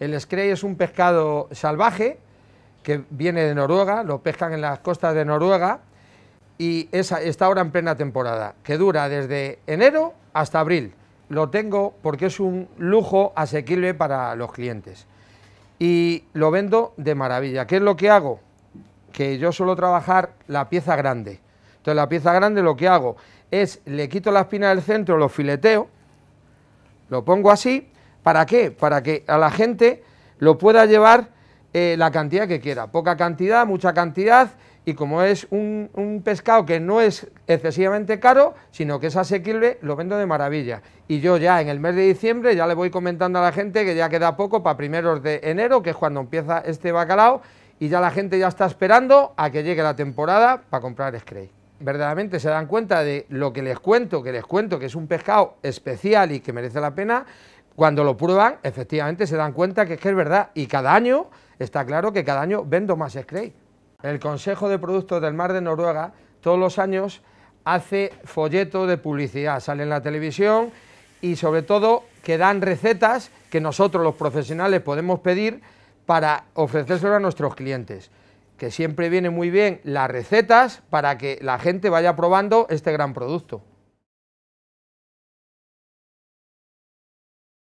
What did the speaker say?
El Scray es un pescado salvaje que viene de Noruega, lo pescan en las costas de Noruega y está ahora en plena temporada, que dura desde enero hasta abril. Lo tengo porque es un lujo asequible para los clientes y lo vendo de maravilla. ¿Qué es lo que hago? Que yo suelo trabajar la pieza grande. Entonces la pieza grande lo que hago es le quito la espina del centro, lo fileteo, lo pongo así ¿Para qué? Para que a la gente lo pueda llevar eh, la cantidad que quiera. Poca cantidad, mucha cantidad y como es un, pescado que no es excesivamente caro, sino que es asequible, lo vendo de maravilla. Y yo ya en el mes de diciembre ya le voy comentando a la gente que ya queda poco para primeros de enero, que es cuando empieza este bacalao, y ya la gente ya está esperando a que llegue la temporada para comprar Scray. Verdaderamente se dan cuenta de lo que les cuento, que les cuento que es un pescado especial y que merece la pena, cuando lo prueban, efectivamente se dan cuenta que es que es verdad. Y cada año, está claro que cada año vendo más Scray. El Consejo de Productos del Mar de Noruega todos los años hace folleto de publicidad, sale en la televisión y sobre todo que dan recetas que nosotros los profesionales podemos pedir para ofrecérselo a nuestros clientes, que siempre vienen muy bien las recetas para que la gente vaya probando este gran producto.